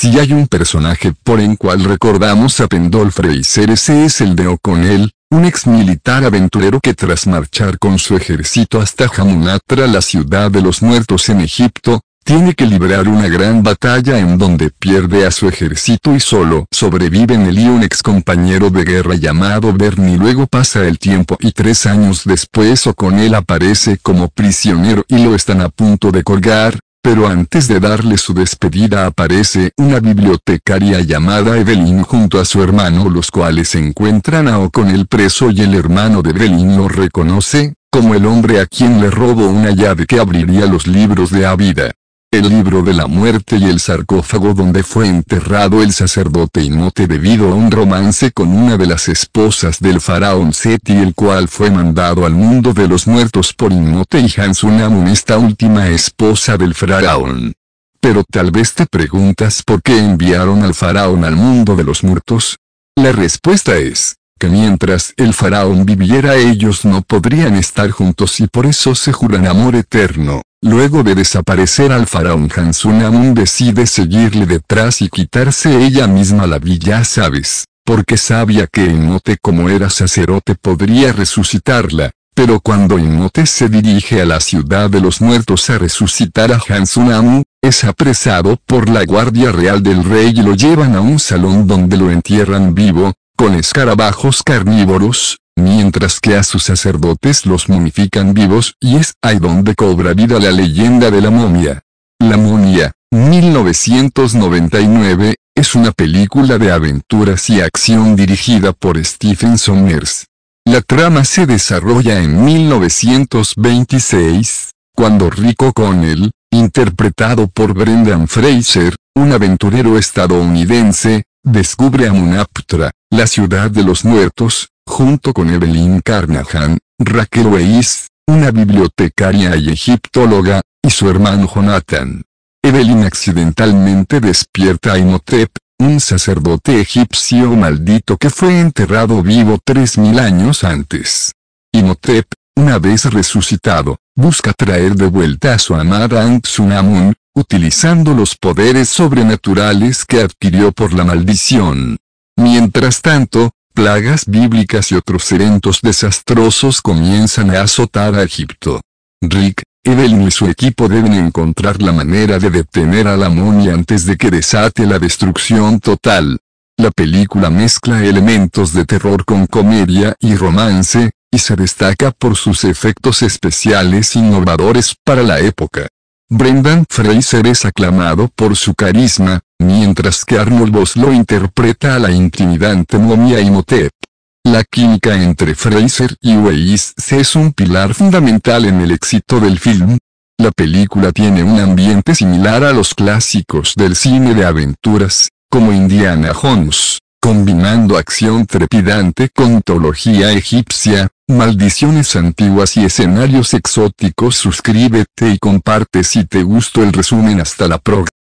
Si hay un personaje por el cual recordamos a Pendolfre y ese es el de Oconel, un ex militar aventurero que tras marchar con su ejército hasta Hamunatra la ciudad de los muertos en Egipto, tiene que librar una gran batalla en donde pierde a su ejército y solo sobrevive en el y un ex compañero de guerra llamado Bernie. Luego pasa el tiempo y tres años después o con él aparece como prisionero y lo están a punto de colgar, pero antes de darle su despedida aparece una bibliotecaria llamada Evelyn junto a su hermano los cuales encuentran a O con el preso y el hermano de Evelyn lo reconoce, como el hombre a quien le robó una llave que abriría los libros de Avida el libro de la muerte y el sarcófago donde fue enterrado el sacerdote Inote debido a un romance con una de las esposas del faraón Seti el cual fue mandado al mundo de los muertos por Inote y Hansunamun esta última esposa del faraón. Pero tal vez te preguntas por qué enviaron al faraón al mundo de los muertos. La respuesta es, que mientras el faraón viviera ellos no podrían estar juntos y por eso se juran amor eterno. Luego de desaparecer al faraón Hansunamun decide seguirle detrás y quitarse ella misma la villa sabes, porque sabía que Enote como era sacerdote podría resucitarla, pero cuando Inote se dirige a la ciudad de los muertos a resucitar a Hansunamun, es apresado por la guardia real del rey y lo llevan a un salón donde lo entierran vivo, con escarabajos carnívoros, mientras que a sus sacerdotes los momifican vivos y es ahí donde cobra vida la leyenda de la momia. La momia, 1999, es una película de aventuras y acción dirigida por Stephen Sommers. La trama se desarrolla en 1926, cuando Rico Connell, interpretado por Brendan Fraser, un aventurero estadounidense, descubre a Munaptra, la ciudad de los muertos, junto con Evelyn Carnahan, Raquel Weiss, una bibliotecaria y egiptóloga, y su hermano Jonathan. Evelyn accidentalmente despierta a Imhotep, un sacerdote egipcio maldito que fue enterrado vivo tres mil años antes. Imhotep, una vez resucitado, busca traer de vuelta a su amada ankh utilizando los poderes sobrenaturales que adquirió por la maldición. Mientras tanto, plagas bíblicas y otros eventos desastrosos comienzan a azotar a Egipto. Rick, Evelyn y su equipo deben encontrar la manera de detener a la monia antes de que desate la destrucción total. La película mezcla elementos de terror con comedia y romance, y se destaca por sus efectos especiales innovadores para la época. Brendan Fraser es aclamado por su carisma, mientras que Arnold Boss lo interpreta a la intimidante momia Imhotep. La química entre Fraser y Weiss es un pilar fundamental en el éxito del film. La película tiene un ambiente similar a los clásicos del cine de aventuras, como Indiana Jones, combinando acción trepidante con mitología egipcia, maldiciones antiguas y escenarios exóticos. Suscríbete y comparte si te gustó el resumen hasta la próxima.